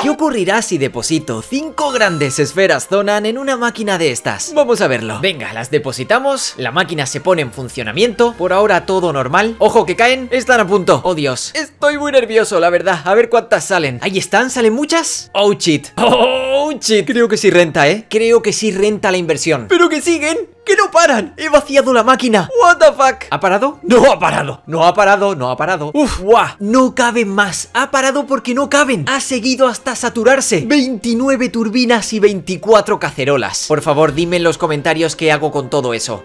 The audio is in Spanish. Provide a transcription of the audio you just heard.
¿Qué ocurrirá si deposito cinco grandes esferas Zonan en una máquina de estas? Vamos a verlo. Venga, las depositamos, la máquina se pone en funcionamiento, por ahora todo normal. Ojo que caen, están a punto. Oh Dios, estoy muy nervioso, la verdad. A ver cuántas salen. Ahí están, ¿salen muchas? Oh shit. Oh shit. Creo que sí renta, ¿eh? Creo que sí renta la inversión. ¿Pero que siguen? ¡Que no paran! ¡He vaciado la máquina! ¡What the fuck! ¿Ha parado? ¡No ha parado! ¡No ha parado! ¡No ha parado! ¡Uf! ¡Guau! ¡No caben más! ¡Ha parado porque no caben! ¡Ha seguido hasta saturarse! 29 turbinas y 24 cacerolas. Por favor, dime en los comentarios qué hago con todo eso.